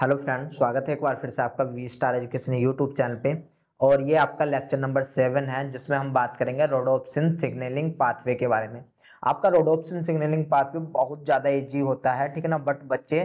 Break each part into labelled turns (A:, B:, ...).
A: hello friend स्वागत है एक बार फिर से आपका V star education YouTube channel पे और ये आपका लेक्चर नंबर सेवन है जिसमें हम बात करेंगे रोड ऑप्शन सिग्नलिंग पाथवे के बारे में आपका रोड ऑप्शन सिग्नलिंग पाथवे बहुत ज़्यादा इजी होता है ठीक है ना बट बच्चे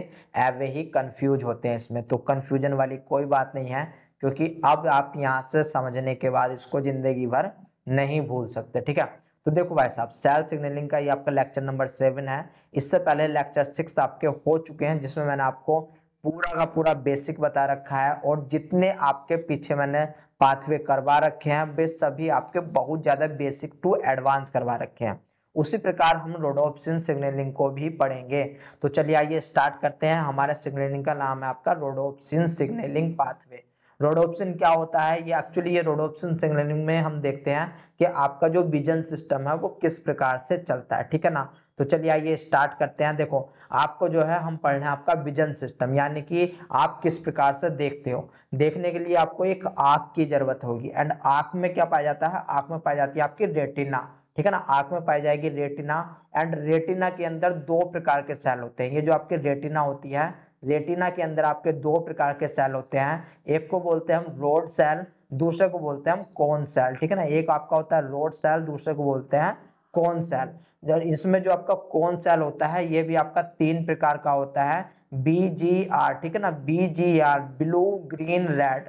A: एवे ही कन्फ्यूज होते हैं इसमें तो कन्फ्यूजन वाली कोई बात नहीं है क्योंकि अब आप यहाँ से समझने के बाद इसको ज़िंदगी भर नहीं भूल सकते ठीक है तो देखो भाई साहब सेल सिग्नलिंग का ये आपका लेक्चर नंबर सेवन है इससे पहले लेक्चर सिक्स आपके हो चुके हैं जिसमें मैंने आपको पूरा का पूरा बेसिक बता रखा है और जितने आपके पीछे मैंने पाथवे करवा रखे हैं वे सभी आपके बहुत ज़्यादा बेसिक टू एडवांस करवा रखे हैं उसी प्रकार हम रोडोप्सिन सिग्नलिंग को भी पढ़ेंगे तो चलिए आइए स्टार्ट करते हैं हमारे सिग्नलिंग का नाम है आपका रोडोप्सिन सिग्नलिंग पाथवे रोडोप्सिन क्या होता है ये एक्चुअली ये रोडोप्सिन सिग्नलिंग में हम देखते हैं कि आपका जो विजन सिस्टम है वो किस प्रकार से चलता है ठीक है ना तो चलिए आइए स्टार्ट करते हैं देखो आपको जो है हम पढ़ रहे हैं आपका विजन सिस्टम यानी कि आप किस प्रकार से देखते हो देखने के लिए आपको एक आँख की जरूरत होगी एंड आँख में क्या पाया जाता है आँख में पाई जाती है आपकी रेटिना ठीक है ना आंख में पाई जाएगी रेटिना एंड रेटिना के अंदर दो प्रकार के सेल होते हैं ये जो आपकी रेटिना होती है रेटिना के अंदर आपके दो प्रकार के सेल होते हैं एक को बोलते हैं हम रोड सेल दूसरे को बोलते हैं हम कौन सेल ठीक है ना एक आपका होता है रोड सेल दूसरे को बोलते हैं कौन सेल इसमें जो आपका कौन सेल होता है ये भी आपका तीन प्रकार का होता है बी जी आर ठीक है ना B G R blue green red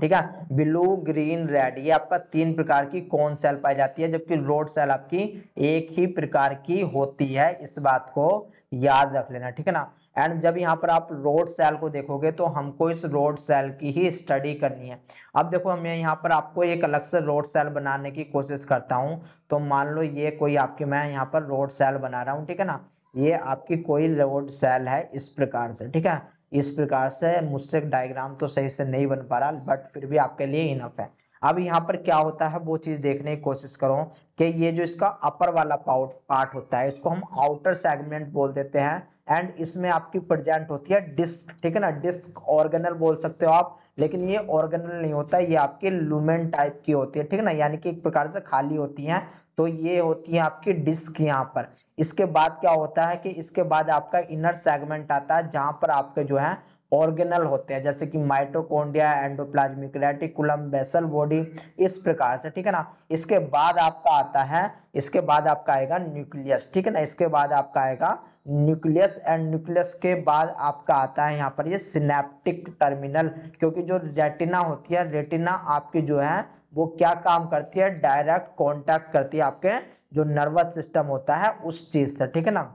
A: ठीक है ब्लू ग्रीन रेड ये आपका तीन प्रकार की कौन सेल पाई जाती है जबकि रोड सेल आपकी एक ही प्रकार की होती है इस बात को याद रख लेना ठीक है ना एंड जब यहाँ पर आप रोड सेल को देखोगे तो हमको इस रोड सेल की ही स्टडी करनी है अब देखो हम यहाँ पर आपको एक अलग से रोड सेल बनाने की कोशिश करता हूँ तो मान लो ये कोई आपकी मैं यहाँ पर रोड सेल बना रहा हूँ ठीक है ना ये आपकी कोई रोड सेल है इस प्रकार से ठीक है इस प्रकार से मुझसे डायग्राम तो सही से नहीं बन पा रहा बट फिर भी आपके लिए इनफ है अब यहाँ पर क्या होता है वो चीज देखने की कोशिश करो कि ये जो इसका अपर वाला पार्ट होता है इसको हम आउटर सेगमेंट बोल देते हैं एंड इसमें आपकी प्रेजेंट होती है डिस्क ठीक है ना डिस्क ऑर्गेनल बोल सकते हो आप लेकिन ये ऑर्गेनल नहीं होता ये आपके लुमेन टाइप की होती है ठीक है ना यानी कि एक प्रकार से खाली होती है तो ये होती है आपकी डिस्क यहाँ पर इसके बाद क्या होता है कि इसके बाद आपका इनर सेगमेंट आता है जहां पर आपके जो है ऑर्गेनल होते हैं जैसे कि mitochondria endoplasmic reticulum basal body इस प्रकार से ठीक है ना इसके बाद आपका आता है इसके बाद आपका आएगा न्यूक्लियस ठीक है ना इसके बाद आपका आएगा न्यूक्लियस एंड न्यूक्लियस के बाद आपका आता है यहाँ पर ये सिनेप्टिक टर्मिनल क्योंकि जो रेटिना होती है रेटिना आपकी जो है वो क्या काम करती है डायरेक्ट कांटेक्ट करती है आपके जो नर्वस सिस्टम होता है उस चीज से ठीक है ना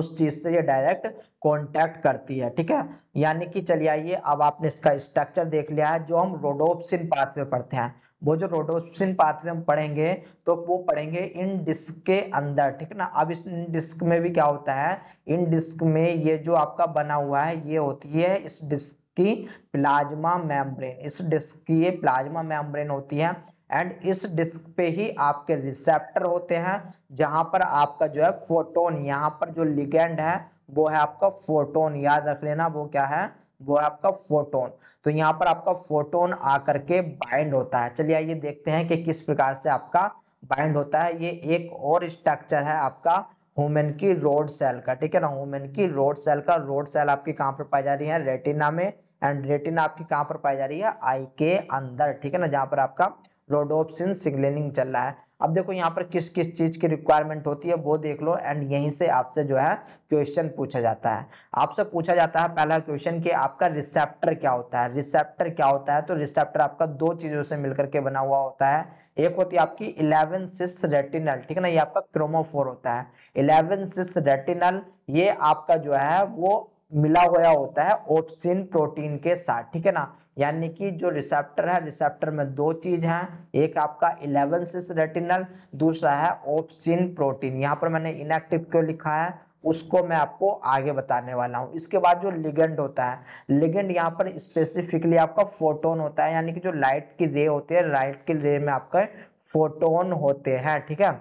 A: उस चीज से ये डायरेक्ट कांटेक्ट करती है ठीक है यानी कि चलिए आइए अब आपने इसका स्ट्रक्चर देख लिया है जो हम रोडोप्सिन पाथ पढ़ते हैं वो जो रोडोप्सिन पाथवे हम पढ़ेंगे तो वो पढ़ेंगे इन डिस्क के अंदर ठीक है ना अब इस इन डिस्क में भी क्या होता है इन डिस्क में ये जो आपका बना हुआ है ये होती है इस डिस्क की प्लाज्मा मेम्ब्रेन इस डिस्क की ये प्लाज्मा मेम्ब्रेन होती है एंड इस डिस्क पे ही आपके रिसेप्टर होते हैं जहां पर आपका जो है फोटोन यहाँ पर जो लिगेंड है वो है आपका फोटोन याद रख लेना वो क्या है वो है आपका फोटोन तो यहाँ पर आपका फोटोन आकर के बाइंड होता है चलिए आइए देखते हैं कि किस प्रकार से आपका बाइंड होता है ये एक और स्ट्रक्चर है आपका ह्यूमन की रोड सेल का ठीक है ना ह्यूमन की रोड सेल का रोड सेल आपकी कहाँ पर पाई जा रही है रेटिना में एंड रेटिना आपकी कहाँ पर पाई जा रही है आई के अंदर ठीक है ना जहाँ पर आपका रोडोप्सिन सिग्नलिंग चल रहा है अब देखो यहाँ पर किस किस चीज की रिक्वायरमेंट होती है वो देख लो एंड यहीं से आपसे जो है क्वेश्चन पूछा जाता है आपसे पूछा जाता है पहला क्वेश्चन कि आपका रिसेप्टर क्या होता है रिसेप्टर क्या होता है तो रिसेप्टर आपका दो चीजों से मिलकर के बना हुआ होता है एक होती है आपकी इलेवन सिस रेटिनल ठीक है ना ये आपका क्रोमोफोर होता है इलेवन सिस रेटिनल ये आपका जो है वो मिला हुआ होता है ओप्सिन प्रोटीन के साथ ठीक है ना यानी कि जो रिसेप्टर है रिसेप्टर में दो चीज है एक आपका इलेवन रेटिनल दूसरा है ओप्सिन प्रोटीन यहाँ पर मैंने इनएक्टिव क्यों लिखा है उसको मैं आपको आगे बताने वाला हूँ इसके बाद जो लिगेंड होता है लिगेंड यहाँ पर स्पेसिफिकली आपका फोटोन होता है यानी कि जो लाइट की रे होती है लाइट की रे में आपका फोटोन होते हैं ठीक है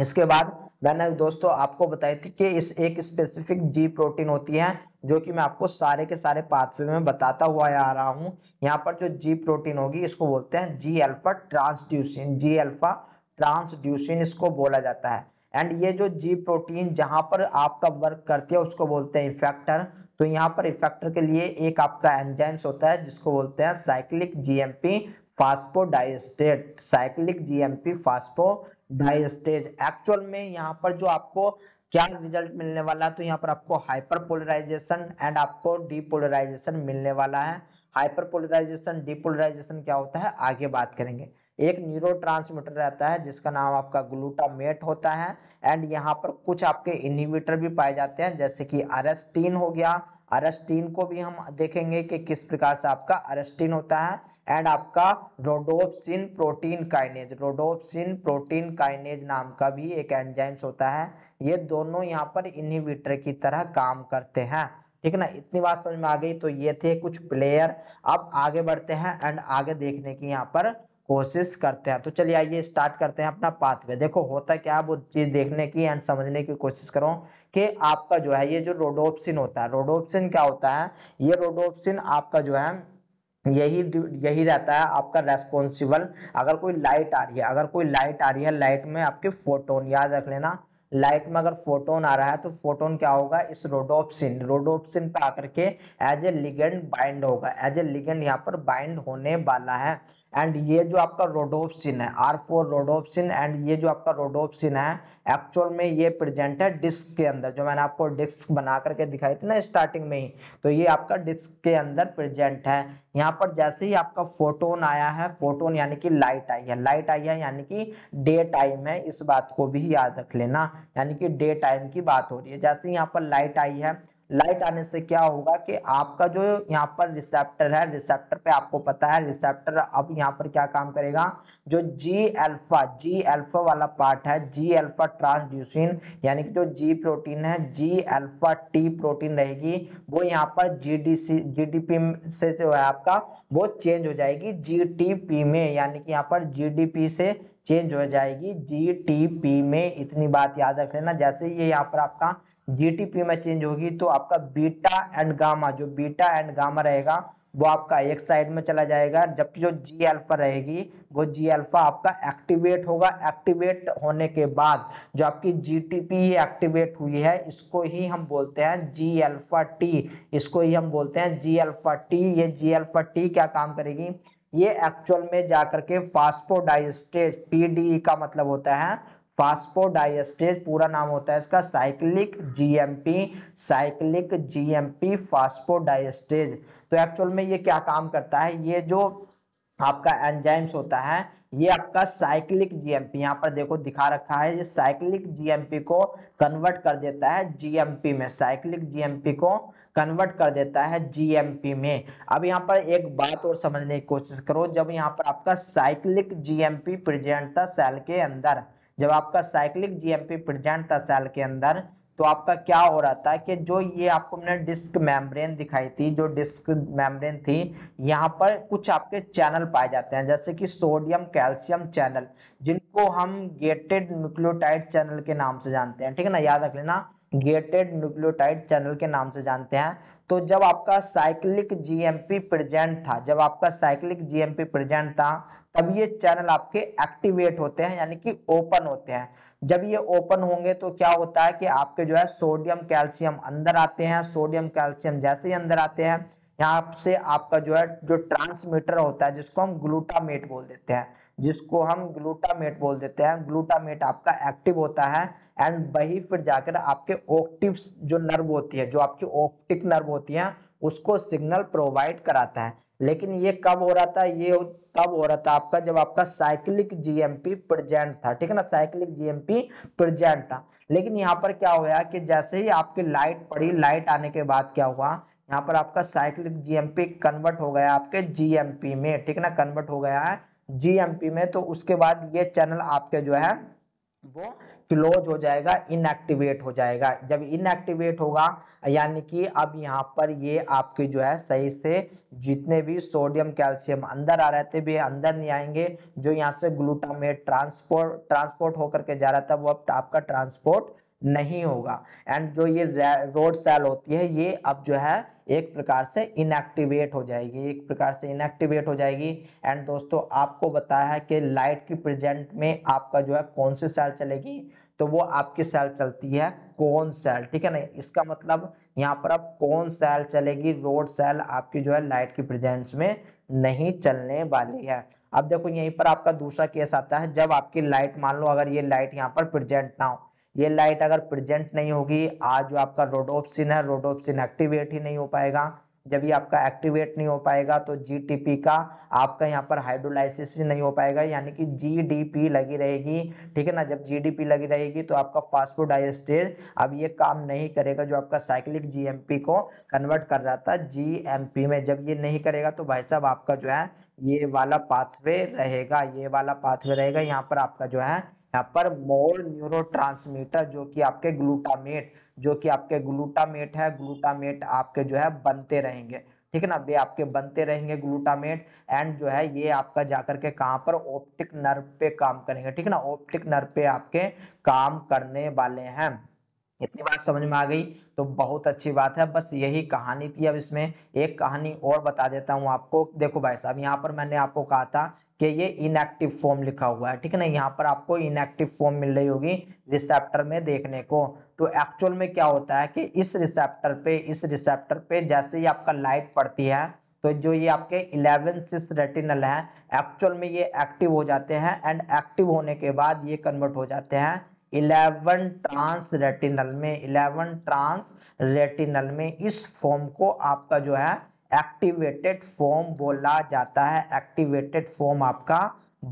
A: इसके बाद मैंने दोस्तों आपको बताई थी कि इस एक स्पेसिफिक जी प्रोटीन होती है जो कि मैं आपको सारे के सारे पाथवे में बताता हुआ आ रहा हूँ यहाँ पर जो जी प्रोटीन होगी इसको बोलते हैं जी अल्फा ट्रांसड्यूसिन जी अल्फा ट्रांसड्यूसिन इसको बोला जाता है एंड ये जो जी प्रोटीन जहाँ पर आपका वर्क करती है उसको बोलते हैं इफेक्टर तो यहाँ पर इफेक्टर के लिए एक आपका एंजाइम्स होता है जिसको बोलते हैं cyclic GMP phosphodiesterase cyclic GMP phosphodiesterase actual में यहाँ पर जो आपको क्या रिजल्ट मिलने वाला है तो यहाँ पर आपको हाइपर पोलराइजेशन एंड आपको डीपोलराइजेशन मिलने वाला है हाइपर पोलराइजेशन डीपोलराइजेशन क्या होता है आगे बात करेंगे एक न्यूरो ट्रांसमीटर रहता है जिसका नाम आपका ग्लूटामेट होता है एंड यहाँ पर कुछ आपके इनहिबिटर भी पाए जाते हैं जैसे कि अरेस्टीन हो गया अरेस्टीन को भी हम देखेंगे कि किस प्रकार से आपका अरेस्टीन होता है एंड आपका rhodopsin protein kinase rhodopsin protein kinase नाम का भी एक एंजाइम्स होता है ये दोनों यहाँ पर इनहिबिटर की तरह काम करते हैं ठीक है ना इतनी बात समझ में आ गई तो ये थे कुछ प्लेयर अब आगे बढ़ते हैं एंड आगे देखने की यहाँ पर कोशिश करते हैं तो चलिए आइए स्टार्ट करते हैं अपना पाथवे देखो होता क्या वो चीज देखने की एंड समझने की कोशिश करो कि आपका जो है ये जो रोडोप्सिन होता है रोडोप्सिन क्या होता है ये रोडोप्सिन आपका जो है यही यही रहता है आपका रेस्पॉन्सिबल अगर कोई लाइट आ रही है अगर कोई लाइट आ रही है लाइट में आपके फोटोन याद रख लेना लाइट में अगर फोटोन आ रहा है तो फोटोन क्या होगा इस रोडोप्सिन रोडोप्सिन पे आकर के एज ए लिगेंड बाइंड होगा एज ए लिगेंड यहाँ पर बाइंड होने वाला है एंड ये जो आपका रोडोप्सिन है आर फोर रोडोप्सिन एंड ये जो आपका रोडोप्सिन है एक्चुअल में ये प्रेजेंट है डिस्क के अंदर जो मैंने आपको डिस्क बना करके दिखाई थी ना स्टार्टिंग में ही तो ये आपका डिस्क के अंदर प्रेजेंट है यहाँ पर जैसे ही आपका फोटोन आया है फोटोन यानी कि लाइट आई है लाइट आई है यानी कि डे टाइम है इस बात को भी याद रख लेना यानी कि डे टाइम की बात हो रही है जैसे यहाँ पर लाइट आई है लाइट आने से क्या होगा कि आपका जो यहाँ पर रिसेप्टर है रिसेप्टर पे आपको पता है रिसेप्टर अब यहाँ पर क्या काम करेगा जो जी अल्फा जी अल्फा वाला पार्ट है जी अल्फा ट्रांसड्यूसिन यानी कि जो जी प्रोटीन है जी अल्फा टी प्रोटीन रहेगी वो यहाँ पर G D C G D P से जो है आपका वो चेंज हो जाएगी जी टी पी में यानी कि यहाँ पर जी डी पी से चेंज हो जाएगी जी टी पी में इतनी बात याद रख लेना जैसे ये यहाँ पर आपका जीटीपी में चेंज होगी तो आपका बीटा एंड गामा जो बीटा एंड गामा रहेगा वो आपका एक साइड में चला जाएगा जबकि जो जी अल्फा रहेगी वो जी अल्फा आपका एक्टिवेट होगा एक्टिवेट होने के बाद जो आपकी जी टी पी एक्टिवेट हुई है इसको ही हम बोलते हैं जी अल्फा टी इसको ही हम बोलते हैं जी अल्फा टी ये जी अल्फा टी क्या काम करेगी ये एक्चुअल में जाकर के फास्फोडाइस्टेज डी e का मतलब होता है फास्फोडाइस्टेज पूरा नाम होता है इसका cyclic GMP cyclic GMP phosphodiesterase तो एक्चुअल में ये क्या काम करता है ये जो आपका एंजाइम्स होता है ये आपका साइक्लिक जीएमपी यहाँ पर देखो दिखा रखा है ये साइक्लिक जीएमपी को कन्वर्ट कर देता है जीएमपी में साइक्लिक जीएमपी को कन्वर्ट कर देता है जीएमपी में अब यहाँ पर एक बात और समझने की कोशिश करो जब यहाँ पर आपका साइक्लिक जीएमपी प्रेजेंट था सेल के अंदर जब आपका साइक्लिक जीएमपी प्रेजेंट था सेल के अंदर तो आपका क्या हो रहा था कि जो ये आपको मैंने डिस्क मेम्ब्रेन दिखाई थी जो डिस्क मेम्ब्रेन थी यहाँ पर कुछ आपके चैनल पाए जाते हैं जैसे कि सोडियम कैल्शियम चैनल जिनको हम गेटेड न्यूक्लियोटाइड चैनल के नाम से जानते हैं ठीक है ना याद रख लेना गेटेड न्यूक्लियोटाइड चैनल के नाम से जानते हैं तो जब आपका साइक्लिक जीएमपी प्रेजेंट था जब आपका साइक्लिक जीएमपी प्रेजेंट था तब ये चैनल आपके एक्टिवेट होते हैं यानी कि ओपन होते हैं जब ये ओपन होंगे तो क्या होता है कि आपके जो है सोडियम कैल्शियम अंदर आते हैं सोडियम कैल्शियम जैसे ही अंदर आते हैं यहाँ से आपका जो है जो ट्रांसमीटर होता है जिसको हम ग्लूटामेट बोल देते हैं जिसको हम ग्लूटामेट बोल देते हैं ग्लूटामेट आपका एक्टिव होता है एंड वही फिर जाकर आपके ऑक्टिव जो नर्व होती है जो आपकी ओप्टिक नर्व होती है उसको सिग्नल प्रोवाइड कराता है लेकिन ये कब हो रहा था ये तब हो रहा था आपका जब आपका साइक्लिक जीएमपी प्रेजेंट था ठीक है ना साइक्लिक जीएमपी प्रेजेंट था लेकिन यहाँ पर क्या हुआ कि जैसे ही आपकी लाइट पड़ी लाइट आने के बाद क्या हुआ यहाँ पर आपका साइक्लिक जीएमपी कन्वर्ट हो गया आपके जीएमपी में ठीक है ना कन्वर्ट हो गया है जीएमपी में तो उसके बाद ये चैनल आपके जो है वो क्लोज हो जाएगा इनएक्टिवेट हो जाएगा जब इनएक्टिवेट होगा यानी कि अब यहाँ पर ये आपके जो है सही से जितने भी सोडियम कैल्शियम अंदर आ रहे थे वे अंदर नहीं आएंगे जो यहाँ से ग्लूटामेट ट्रांसपोर्ट ट्रांसपोर्ट होकर के जा रहा था वो अब आपका ट्रांसपोर्ट नहीं होगा एंड जो ये रोड सेल होती है ये अब जो है एक प्रकार से इनएक्टिवेट हो जाएगी एक प्रकार से इनएक्टिवेट हो जाएगी एंड दोस्तों आपको बताया है कि लाइट की प्रेजेंट में आपका जो है कौन सी सेल चलेगी तो वो आपकी सेल चलती है कौन सेल ठीक है ना इसका मतलब यहाँ पर अब कौन सेल चलेगी रोड सेल आपकी जो है लाइट की प्रेजेंट में नहीं चलने वाली है अब देखो यहीं पर आपका दूसरा केस आता है जब आपकी लाइट मान लो अगर ये लाइट यहाँ पर प्रेजेंट ना हो ये लाइट अगर प्रेजेंट नहीं होगी आज जो आपका रोडोप्सिन है रोडोप्सिन एक्टिवेट ही नहीं हो पाएगा जब ये आपका एक्टिवेट नहीं हो पाएगा तो जीटीपी का आपका यहाँ पर हाइड्रोलाइसिस नहीं हो पाएगा यानी कि जीडीपी लगी रहेगी ठीक है ना जब जीडीपी लगी रहेगी तो आपका फास्फोडाइस्टेज अब ये काम नहीं करेगा जो आपका साइक्लिक जीएमपी को कन्वर्ट कर रहा था जीएमपी में जब ये नहीं करेगा तो भाई साहब आपका जो है ये वाला पाथवे रहेगा ये वाला पाथवे रहेगा यहाँ पर आपका जो है यहाँ पर मोर न्यूरो जो कि आपके ग्लूटामेट जो कि आपके ग्लूटामेट है ग्लूटामेट आपके जो है बनते रहेंगे ठीक है ना वे आपके बनते रहेंगे ग्लूटामेट एंड जो है ये आपका जाकर के कहाँ पर ऑप्टिक नर्व पे काम करेंगे ठीक है ना ऑप्टिक नर्व पे आपके काम करने वाले हैं इतनी बात समझ में आ गई तो बहुत अच्छी बात है बस यही कहानी थी अब इसमें एक कहानी और बता देता हूँ आपको देखो भाई साहब यहाँ पर मैंने आपको कहा था कि ये इनएक्टिव फॉर्म लिखा हुआ है ठीक है ना यहाँ पर आपको इनएक्टिव फॉर्म मिल रही होगी रिसेप्टर में देखने को तो एक्चुअल में क्या होता है कि इस रिसेप्टर पे इस रिसेप्टर पे जैसे ही आपका लाइट पड़ती है तो जो ये आपके इलेवन सिस रेटिनल है एक्चुअल में ये एक्टिव हो जाते हैं एंड एक्टिव होने के बाद ये कन्वर्ट हो जाते हैं इलेवन ट्रांस रेटिनल में इलेवन ट्रांस रेटिनल में इस फॉर्म को आपका जो है एक्टिवेटेड फॉर्म बोला जाता है एक्टिवेटेड फॉर्म आपका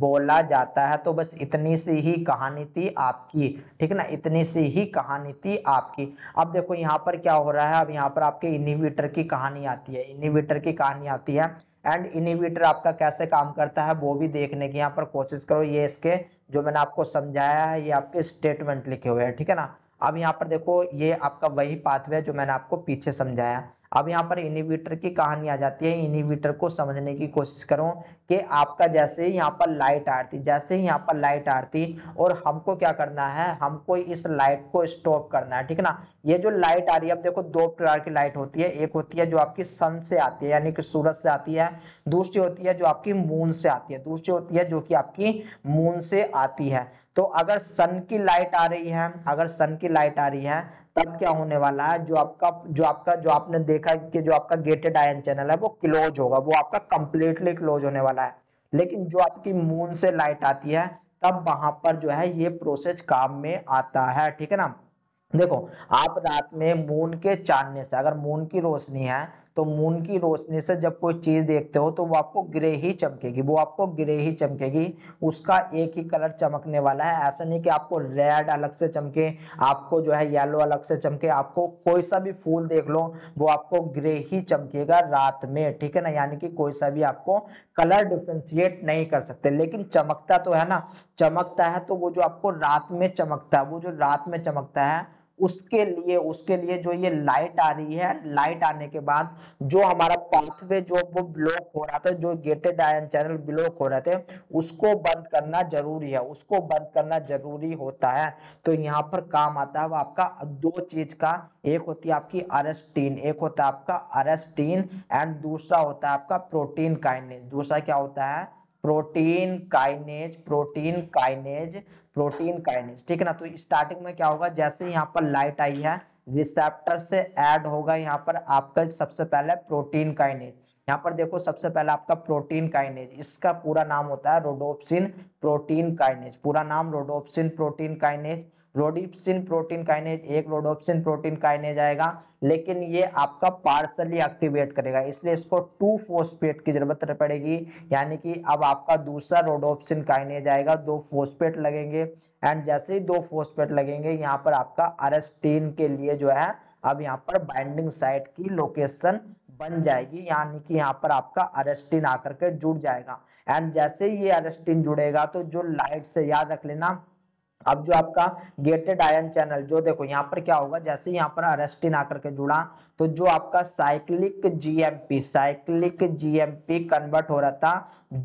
A: बोला जाता है तो बस इतनी सी ही कहानी थी आपकी ठीक ना इतनी सी ही कहानी थी आपकी अब देखो यहाँ पर क्या हो रहा है अब यहाँ पर आपके इनिवेटर की कहानी आती है इनिवेटर की कहानी आती है एंड इनिविटर आपका कैसे काम करता है वो भी देखने की यहाँ पर कोशिश करो ये इसके जो मैंने आपको समझाया है ये आपके स्टेटमेंट लिखे हुए हैं ठीक है ना अब यहाँ पर देखो ये आपका वही पाथवे है जो मैंने आपको पीछे समझाया अब यहाँ पर इनिवेटर की कहानी आ जाती है इनिवेटर को समझने की कोशिश करो कि आपका जैसे यहाँ पर लाइट आरती जैसे ही यहाँ पर लाइट आरती और हमको क्या करना है हमको इस लाइट को स्टॉप करना है ठीक ना ये जो लाइट आ रही है अब देखो दो प्रकार की लाइट होती है एक होती है जो आपकी सन से आती है यानी कि सूरज से आती है दूसरी होती है जो आपकी मून से आती है दूसरी होती है जो की आपकी मून से आती है तो अगर सन की लाइट आ रही है अगर सन की लाइट आ रही है तब क्या होने वाला है जो आपका जो आपका जो आपने देखा कि जो आपका गेटेड आयन चैनल है वो क्लोज होगा वो आपका कंप्लीटली क्लोज होने वाला है लेकिन जो आपकी मून से लाइट आती है तब वहां पर जो है ये प्रोसेस काम में आता है ठीक है ना देखो आप रात में मून के चांदने से अगर मून की रोशनी है तो मून की रोशनी से जब कोई चीज़ देखते हो तो वो आपको ग्रे ही चमकेगी वो आपको ग्रे ही चमकेगी उसका एक ही कलर चमकने वाला है ऐसा नहीं कि आपको रेड अलग से चमके आपको जो है येलो अलग से चमके आपको कोई सा भी फूल देख लो वो आपको ग्रे ही चमकेगा रात में ठीक है ना यानी कि कोई सा भी आपको कलर डिफ्रेंशिएट नहीं कर सकते लेकिन चमकता तो है ना चमकता है तो वो जो आपको रात में चमकता है वो जो रात में चमकता है उसके लिए उसके लिए जो ये लाइट आ रही है लाइट आने के बाद जो हमारा पाथवे जो वो ब्लॉक हो रहा था जो गेटेड आयन चैनल ब्लॉक हो रहे थे उसको बंद करना जरूरी है उसको बंद करना जरूरी होता है तो यहाँ पर काम आता है वो आपका दो चीज का एक होती है आपकी अरेस्टीन एक होता है आपका अरेस्टीन एंड दूसरा होता है आपका प्रोटीन काइंडनेस दूसरा क्या होता है protein kinase protein kinase protein kinase ठीक है ना तो स्टार्टिंग में क्या होगा जैसे यहाँ पर लाइट आई है रिसेप्टर से ऐड होगा यहाँ पर आपका सबसे पहले प्रोटीन काइनेज यहाँ पर देखो सबसे पहले आपका प्रोटीन काइनेज इसका पूरा नाम होता है रोडोप्सिन प्रोटीन काइनेज पूरा नाम rhodopsin protein kinase rhodopsin protein kinase एक रोडोप्सिन प्रोटीन काइनेज आएगा लेकिन ये आपका पार्सली एक्टिवेट करेगा इसलिए इसको टू फोस्पेट की जरूरत पड़ेगी यानी कि अब आपका दूसरा रोडोप्सिन काइनेज आएगा दो फोस्पेट लगेंगे एंड जैसे ही दो फोस्पेट लगेंगे यहाँ पर आपका अरेस्टीन के लिए जो है अब यहाँ पर बाइंडिंग साइट की लोकेशन बन जाएगी यानी कि यहाँ पर आपका अरेस्टिन आकर के जुड़ जाएगा एंड जैसे ही ये अरेस्टिन जुड़ेगा तो जो लाइट से याद रख लेना अब जो आपका गेटेड आयन चैनल जो देखो यहाँ पर क्या होगा जैसे यहाँ पर अरेस्टिन आकर के जुड़ा तो जो आपका cyclic GMP cyclic GMP convert हो रहा था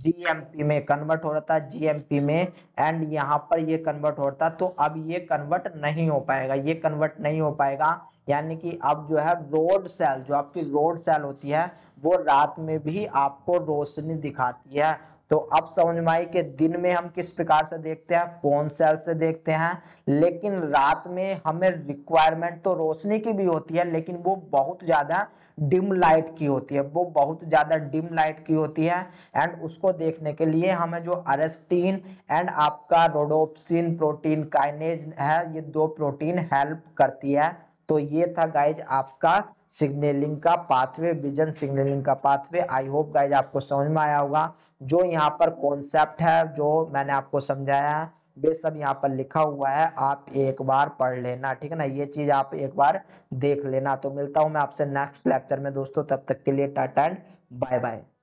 A: जीएमपी में कन्वर्ट हो रहा था जीएमपी में एंड यहाँ पर ये कन्वर्ट हो रहा था तो अब ये कन्वर्ट नहीं हो पाएगा ये कन्वर्ट नहीं हो पाएगा यानी कि अब जो है रोड सेल जो आपकी रोड सेल होती है वो रात में भी आपको रोशनी दिखाती है तो अब समझ में आई कि दिन में हम किस प्रकार से देखते हैं कौन सेल से देखते हैं लेकिन रात में हमें रिक्वायरमेंट तो रोशनी की भी होती है लेकिन वो बहुत ज़्यादा डिम लाइट की होती है वो बहुत ज़्यादा डिम लाइट की होती है एंड उसको देखने के लिए हमें जो अरेस्टीन एंड आपका रोडोप्सिन प्रोटीन काइनेज है ये दो प्रोटीन हेल्प करती है तो ये था गाइज आपका सिग्नलिंग का पाथवे विजन सिग्नलिंग का पाथवे आई होप गाइज आपको समझ में आया होगा जो यहाँ पर कॉन्सेप्ट है जो मैंने आपको समझाया है वे सब यहाँ पर लिखा हुआ है आप एक बार पढ़ लेना ठीक है ना ये चीज आप एक बार देख लेना तो मिलता हूं मैं आपसे नेक्स्ट लेक्चर में दोस्तों तब तक के लिए टाटा एंड बाय बाय